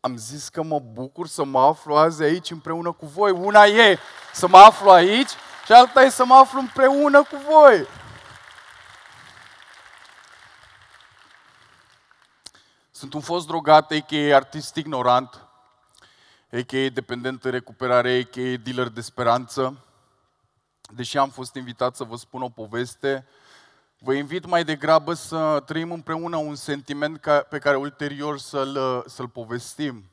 Am zis că mă bucur să mă aflu azi aici împreună cu voi. Una e să mă aflu aici și alta e să mă aflu împreună cu voi. Sunt un fost drogat, a.k.a. artist ignorant, a.k.a. dependent în recuperare, a.k.a. dealer de speranță. Deși am fost invitat să vă spun o poveste, Vă invit mai degrabă să trăim împreună un sentiment pe care ulterior să-l, să-l povestim.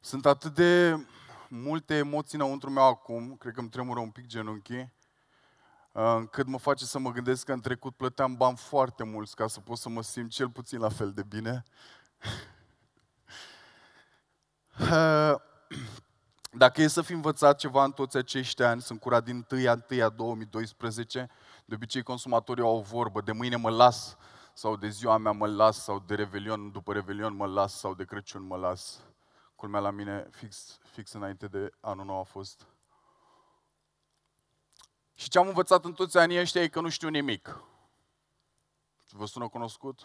Sunt atât de multe emoții înăuntru meu acum, cred că îmi tremură un pic genunchii, încât mă face să mă gândesc că în trecut plăteam bani foarte mulți ca să pot să mă simt cel puțin la fel de bine. Uh, dacă e să fi învățat ceva în toți acești ani, sunt curat din 1 2012, de obicei consumatorii au o vorbă, de mâine mă las, sau de ziua mea mă las, sau de Revelion, după Revelion mă las, sau de Crăciun mă las. Culmea la mine, fix, fix înainte de anul nou a fost. Și ce am învățat în toți anii ăștia e că nu știu nimic. Vă sună cunoscut?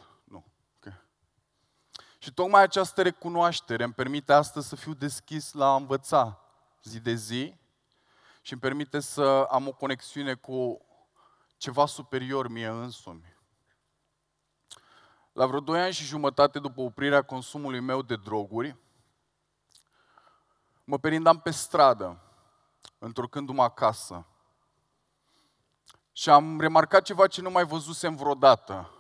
Și tocmai această recunoaștere îmi permite astăzi să fiu deschis la a învăța zi de zi și îmi permite să am o conexiune cu ceva superior mie însumi. La vreo 2 ani și jumătate după oprirea consumului meu de droguri, mă perindam pe stradă, întorcându-mă acasă. Și am remarcat ceva ce nu mai văzusem vreodată.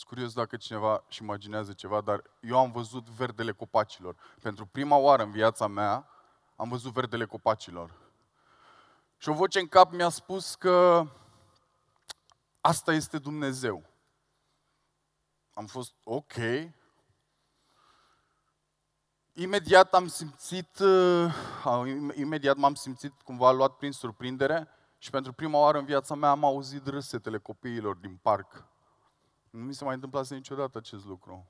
Scurios curios dacă cineva își imaginează ceva, dar eu am văzut verdele copacilor. Pentru prima oară în viața mea am văzut verdele copacilor. Și o voce în cap mi-a spus că asta este Dumnezeu. Am fost ok. Imediat am simțit, uh, imediat m-am simțit cumva luat prin surprindere și pentru prima oară în viața mea am auzit râsetele copiilor din parc nu mi s-a mai întâmplat niciodată acest lucru.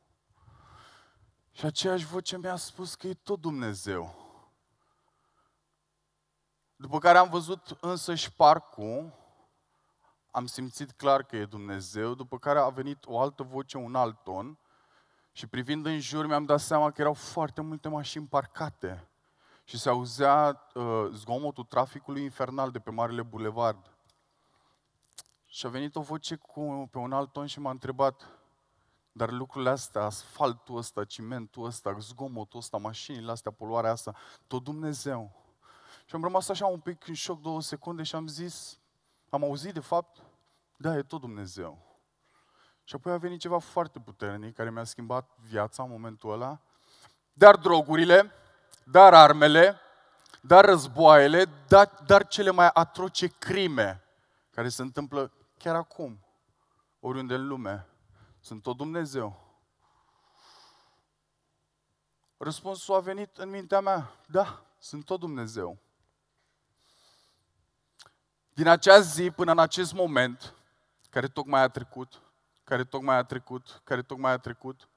Și aceeași voce mi-a spus că e tot Dumnezeu. După care am văzut însă și parcul, am simțit clar că e Dumnezeu, după care a venit o altă voce, un alt ton, și privind în jur mi-am dat seama că erau foarte multe mașini parcate și se auzea uh, zgomotul traficului infernal de pe Marele Bulevard. Și a venit o voce cu, pe un alt ton și m-a întrebat, dar lucrurile astea, asfaltul ăsta, cimentul ăsta, zgomotul ăsta, mașinile astea, poluarea asta, tot Dumnezeu. Și am rămas așa un pic în șoc două secunde și am zis, am auzit de fapt, da, e tot Dumnezeu. Și apoi a venit ceva foarte puternic care mi-a schimbat viața în momentul ăla. Dar drogurile, dar armele, dar războaiele, dar, dar cele mai atroce crime care se întâmplă chiar acum, oriunde în lume, sunt tot Dumnezeu. Răspunsul a venit în mintea mea, da, sunt tot Dumnezeu. Din acea zi până în acest moment, care tocmai a trecut, care tocmai a trecut, care tocmai a trecut,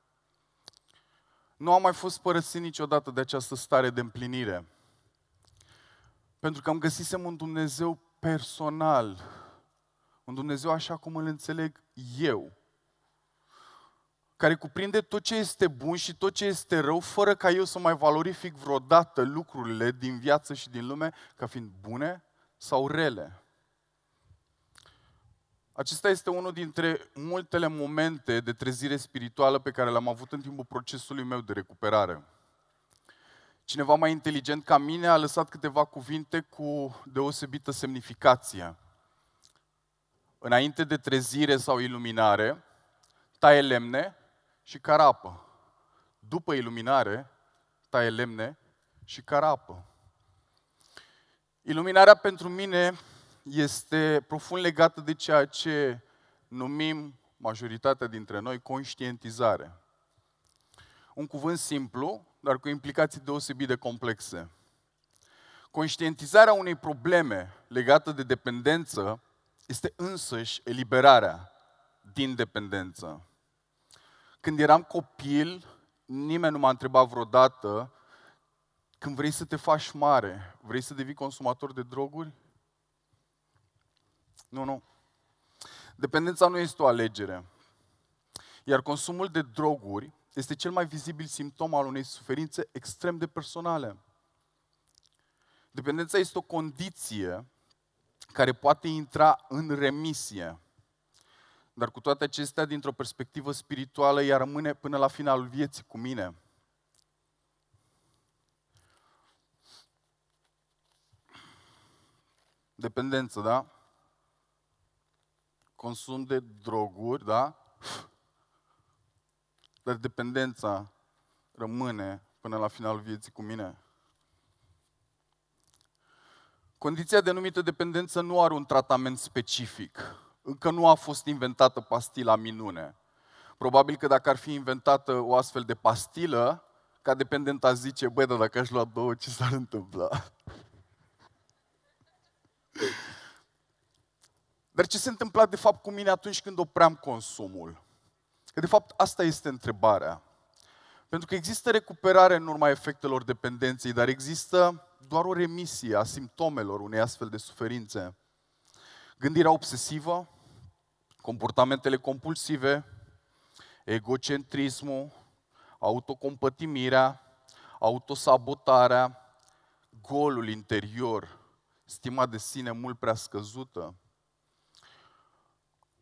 nu am mai fost părăsit niciodată de această stare de împlinire. Pentru că am găsisem un Dumnezeu personal, un Dumnezeu așa cum îl înțeleg eu, care cuprinde tot ce este bun și tot ce este rău, fără ca eu să mai valorific vreodată lucrurile din viață și din lume ca fiind bune sau rele. Acesta este unul dintre multele momente de trezire spirituală pe care le-am avut în timpul procesului meu de recuperare. Cineva mai inteligent ca mine a lăsat câteva cuvinte cu deosebită semnificație înainte de trezire sau iluminare, taie lemne și carapă. După iluminare, taie lemne și carapă. Iluminarea pentru mine este profund legată de ceea ce numim majoritatea dintre noi conștientizare. Un cuvânt simplu, dar cu implicații deosebit de complexe. Conștientizarea unei probleme legată de dependență este însăși eliberarea din dependență. Când eram copil, nimeni nu m-a întrebat vreodată când vrei să te faci mare, vrei să devii consumator de droguri? Nu, nu. Dependența nu este o alegere. Iar consumul de droguri este cel mai vizibil simptom al unei suferințe extrem de personale. Dependența este o condiție care poate intra în remisie. Dar cu toate acestea, dintr-o perspectivă spirituală, ea rămâne până la finalul vieții cu mine. Dependență, da? Consum de droguri, da? Dar dependența rămâne până la finalul vieții cu mine. Condiția denumită dependență nu are un tratament specific. Încă nu a fost inventată pastila minune. Probabil că dacă ar fi inventată o astfel de pastilă, ca dependent a zice, băi, dar dacă aș lua două, ce s-ar întâmpla? Dar ce se întâmpla de fapt cu mine atunci când opream consumul? Că de fapt asta este întrebarea. Pentru că există recuperare în urma efectelor dependenței, dar există doar o remisie a simptomelor unei astfel de suferințe. Gândirea obsesivă, comportamentele compulsive, egocentrismul, autocompătimirea, autosabotarea, golul interior, stima de sine mult prea scăzută.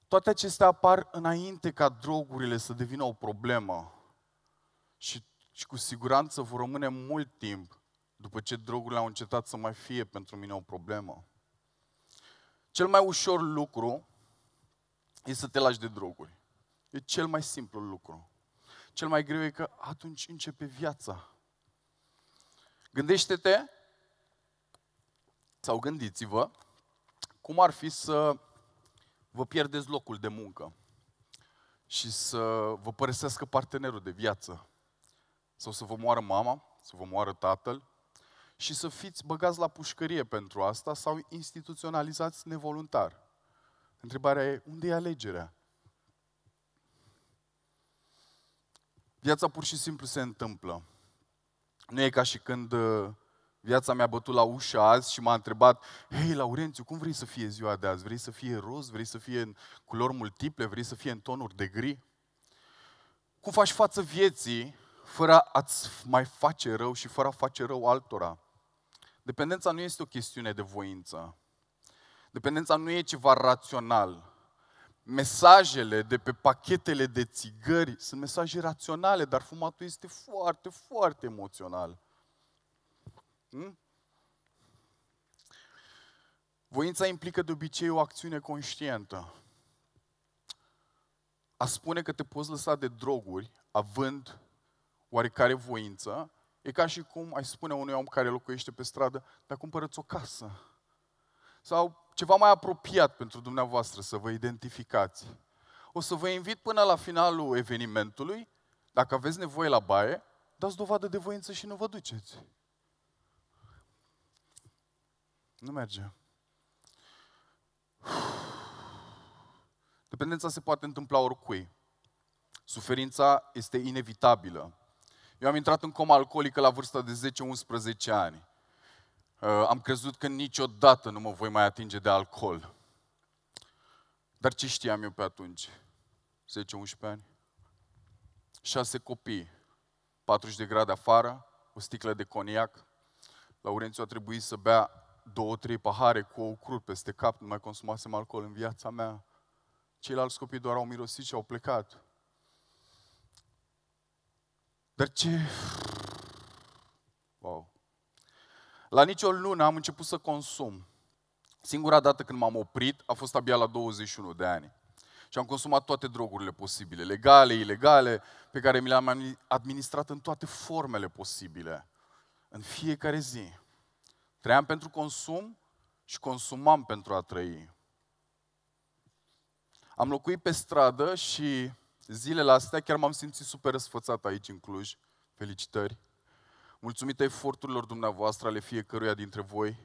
Toate acestea apar înainte ca drogurile să devină o problemă și, și cu siguranță vor rămâne mult timp după ce drogurile au încetat să mai fie pentru mine o problemă. Cel mai ușor lucru e să te lași de droguri. E cel mai simplu lucru. Cel mai greu e că atunci începe viața. Gândește-te sau gândiți-vă cum ar fi să vă pierdeți locul de muncă și să vă părăsească partenerul de viață sau să vă moară mama, să vă moară tatăl, și să fiți băgați la pușcărie pentru asta sau instituționalizați nevoluntar. Întrebarea e, unde e alegerea? Viața pur și simplu se întâmplă. Nu e ca și când uh, viața mi-a bătut la ușă azi și m-a întrebat Hei, Laurențiu, cum vrei să fie ziua de azi? Vrei să fie roz? Vrei să fie în culori multiple? Vrei să fie în tonuri de gri? Cum faci față vieții fără a-ți mai face rău și fără a face rău altora? Dependența nu este o chestiune de voință. Dependența nu e ceva rațional. Mesajele de pe pachetele de țigări sunt mesaje raționale, dar fumatul este foarte, foarte emoțional. Hmm? Voința implică de obicei o acțiune conștientă. A spune că te poți lăsa de droguri având oarecare voință E ca și cum ai spune unui om care locuiește pe stradă, dar cumpărăți o casă. Sau ceva mai apropiat pentru dumneavoastră să vă identificați. O să vă invit până la finalul evenimentului, dacă aveți nevoie la baie, dați dovadă de voință și nu vă duceți. Nu merge. Dependența se poate întâmpla oricui. Suferința este inevitabilă. Eu am intrat în coma alcoolică la vârsta de 10-11 ani. Uh, am crezut că niciodată nu mă voi mai atinge de alcool. Dar ce știam eu pe atunci? 10-11 ani? Șase copii, 40 de grade afară, o sticlă de coniac. Laurențiu a trebuit să bea două, trei pahare cu ou crud peste cap, nu mai consumasem alcool în viața mea. Ceilalți copii doar au mirosit și au plecat. Dar ce... Wow. La nicio lună am început să consum. Singura dată când m-am oprit a fost abia la 21 de ani. Și am consumat toate drogurile posibile, legale, ilegale, pe care mi le-am administrat în toate formele posibile. În fiecare zi. Trăiam pentru consum și consumam pentru a trăi. Am locuit pe stradă și zilele astea chiar m-am simțit super răsfățat aici în Cluj. Felicitări! Mulțumită eforturilor dumneavoastră ale fiecăruia dintre voi,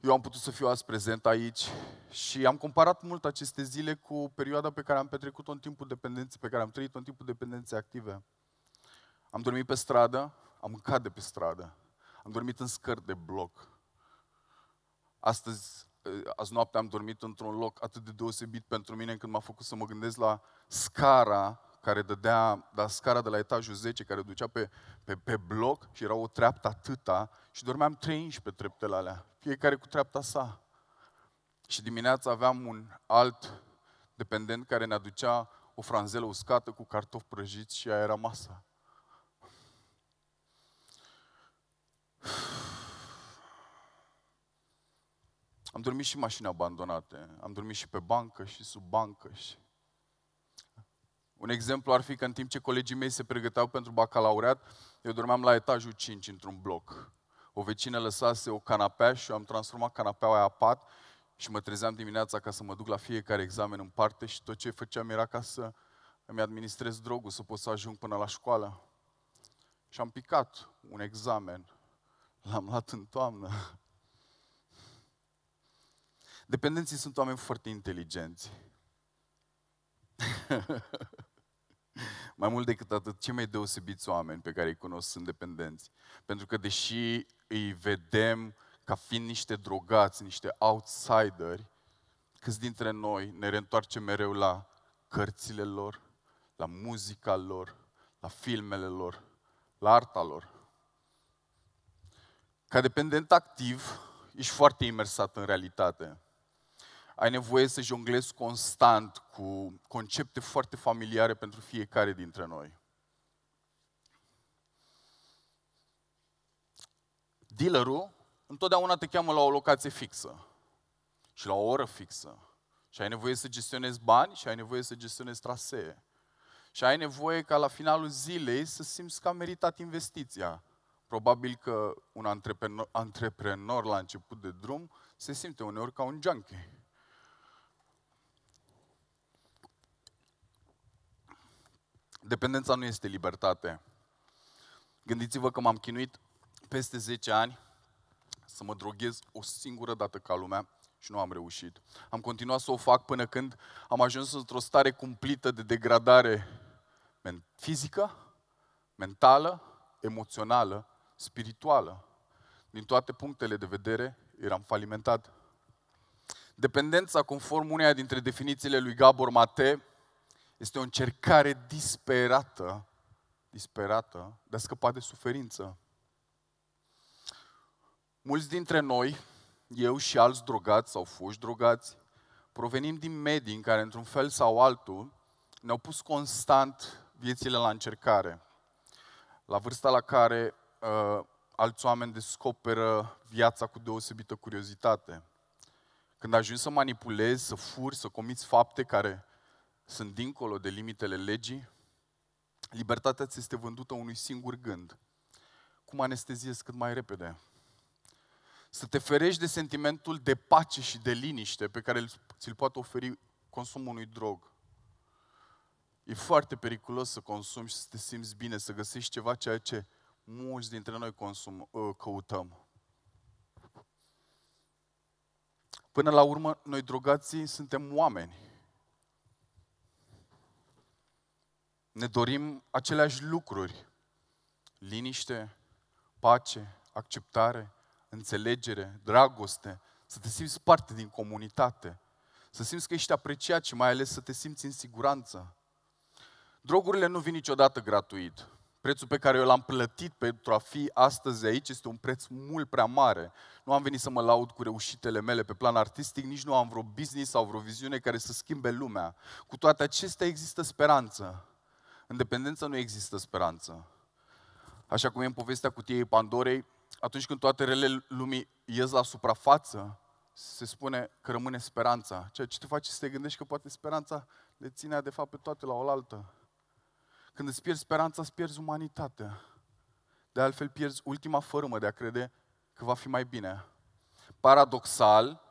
eu am putut să fiu azi prezent aici și am comparat mult aceste zile cu perioada pe care am petrecut-o în timpul dependenței, pe care am trăit-o în timpul dependenței active. Am dormit pe stradă, am mâncat de pe stradă, am dormit în scări de bloc. Astăzi Eh, azi noapte am dormit într-un loc atât de deosebit pentru mine când m-a făcut să mă gândesc la scara care dădea, la da, scara de la etajul 10, care ducea pe, pe, pe bloc și era o treaptă atâta și dormeam 13 treptele alea, fiecare cu treapta sa. Și dimineața aveam un alt dependent care ne aducea o franzelă uscată cu cartofi prăjiți și aia era masa. Am dormit și mașini abandonate, am dormit și pe bancă și sub bancă. Și... Un exemplu ar fi că în timp ce colegii mei se pregăteau pentru bacalaureat, eu dormeam la etajul 5 într-un bloc. O vecină lăsase o canapea și eu am transformat canapeaua aia pat și mă trezeam dimineața ca să mă duc la fiecare examen în parte și tot ce făceam era ca să îmi administrez drogul, să pot să ajung până la școală. Și am picat un examen. L-am luat în toamnă. Dependenții sunt oameni foarte inteligenți. mai mult decât atât, cei mai deosebiți oameni pe care îi cunosc sunt dependenți. Pentru că deși îi vedem ca fiind niște drogați, niște outsideri, câți dintre noi ne reîntoarcem mereu la cărțile lor, la muzica lor, la filmele lor, la arta lor. Ca dependent activ, ești foarte imersat în realitate ai nevoie să jonglezi constant cu concepte foarte familiare pentru fiecare dintre noi. Dealerul întotdeauna te cheamă la o locație fixă și la o oră fixă. Și ai nevoie să gestionezi bani și ai nevoie să gestionezi trasee. Și ai nevoie ca la finalul zilei să simți că a meritat investiția. Probabil că un antreprenor, antreprenor la început de drum se simte uneori ca un junkie. Dependența nu este libertate. Gândiți-vă că m-am chinuit peste 10 ani să mă droghez o singură dată ca lumea și nu am reușit. Am continuat să o fac până când am ajuns într-o stare cumplită de degradare fizică, mentală, emoțională, spirituală. Din toate punctele de vedere eram falimentat. Dependența, conform uneia dintre definițiile lui Gabor Mate, este o încercare disperată, disperată, de a scăpa de suferință. Mulți dintre noi, eu și alți drogați sau fuși drogați, provenim din medii în care, într-un fel sau altul, ne-au pus constant viețile la încercare. La vârsta la care uh, alți oameni descoperă viața cu deosebită curiozitate. Când ajungi să manipulezi, să furi, să comiți fapte care sunt dincolo de limitele legii, libertatea ți este vândută unui singur gând. Cum anesteziezi cât mai repede? Să te ferești de sentimentul de pace și de liniște pe care ți-l poate oferi consumul unui drog. E foarte periculos să consumi și să te simți bine, să găsești ceva ceea ce mulți dintre noi consum, ă, căutăm. Până la urmă, noi drogații suntem oameni ne dorim aceleași lucruri. Liniște, pace, acceptare, înțelegere, dragoste, să te simți parte din comunitate, să simți că ești apreciat și mai ales să te simți în siguranță. Drogurile nu vin niciodată gratuit. Prețul pe care eu l-am plătit pentru a fi astăzi aici este un preț mult prea mare. Nu am venit să mă laud cu reușitele mele pe plan artistic, nici nu am vreo business sau vreo viziune care să schimbe lumea. Cu toate acestea există speranță. În dependență nu există speranță. Așa cum e în povestea cutiei Pandorei, atunci când toate relele lumii ies la suprafață, se spune că rămâne speranța. Ceea ce te face să te gândești că poate speranța le ține de fapt pe toate la oaltă. Când îți pierzi speranța, îți pierzi umanitatea. De altfel pierzi ultima formă de a crede că va fi mai bine. Paradoxal,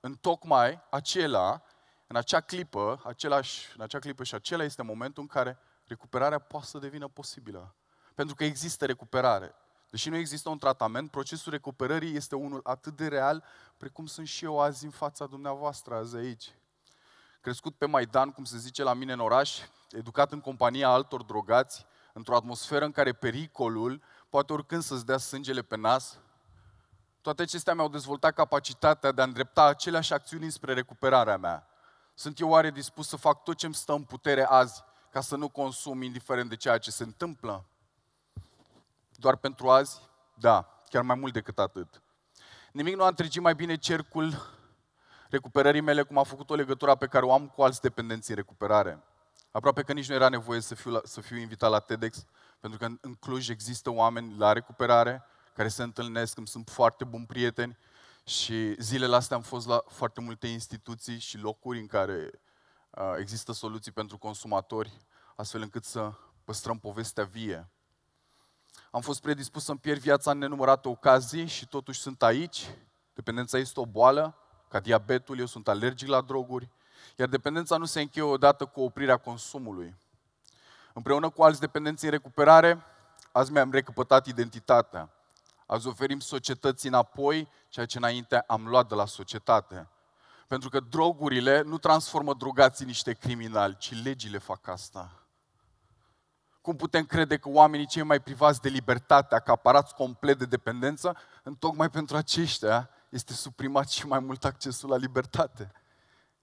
în tocmai acela, în acea clipă, același, în acea clipă și acela este momentul în care recuperarea poate să devină posibilă. Pentru că există recuperare. Deși nu există un tratament, procesul recuperării este unul atât de real, precum sunt și eu azi în fața dumneavoastră, azi aici. Crescut pe Maidan, cum se zice la mine în oraș, educat în compania altor drogați, într-o atmosferă în care pericolul poate oricând să-ți dea sângele pe nas, toate acestea mi-au dezvoltat capacitatea de a îndrepta aceleași acțiuni spre recuperarea mea. Sunt eu oare dispus să fac tot ce îmi stă în putere azi ca să nu consumi indiferent de ceea ce se întâmplă? Doar pentru azi? Da, chiar mai mult decât atât. Nimic nu a întregit mai bine cercul recuperării mele cum a făcut o legătura pe care o am cu alți dependenți în recuperare. Aproape că nici nu era nevoie să fiu, la, să fiu invitat la TEDx, pentru că în Cluj există oameni la recuperare care se întâlnesc, îmi sunt foarte buni prieteni și zilele astea am fost la foarte multe instituții și locuri în care Uh, există soluții pentru consumatori, astfel încât să păstrăm povestea vie. Am fost predispus să-mi pierd viața în nenumărate ocazii și totuși sunt aici. Dependența este o boală, ca diabetul, eu sunt alergic la droguri, iar dependența nu se încheie odată cu oprirea consumului. Împreună cu alți dependenți în recuperare, azi mi-am recăpătat identitatea. Azi oferim societății înapoi ceea ce înainte am luat de la societate. Pentru că drogurile nu transformă drogații în niște criminali, ci legile fac asta. Cum putem crede că oamenii cei mai privați de libertate, acaparați complet de dependență, în tocmai pentru aceștia este suprimat și mai mult accesul la libertate?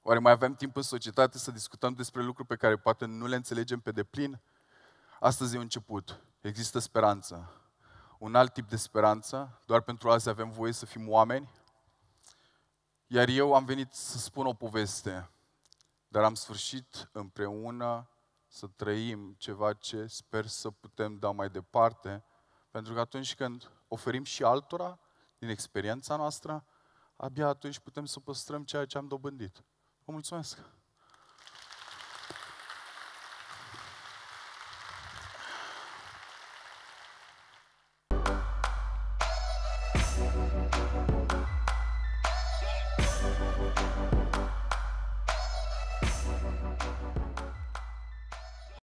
Oare mai avem timp în societate să discutăm despre lucruri pe care poate nu le înțelegem pe deplin? Astăzi e un început. Există speranță. Un alt tip de speranță, doar pentru azi avem voie să fim oameni, iar eu am venit să spun o poveste, dar am sfârșit împreună să trăim ceva ce sper să putem da mai departe, pentru că atunci când oferim și altora din experiența noastră, abia atunci putem să păstrăm ceea ce am dobândit. Vă mulțumesc!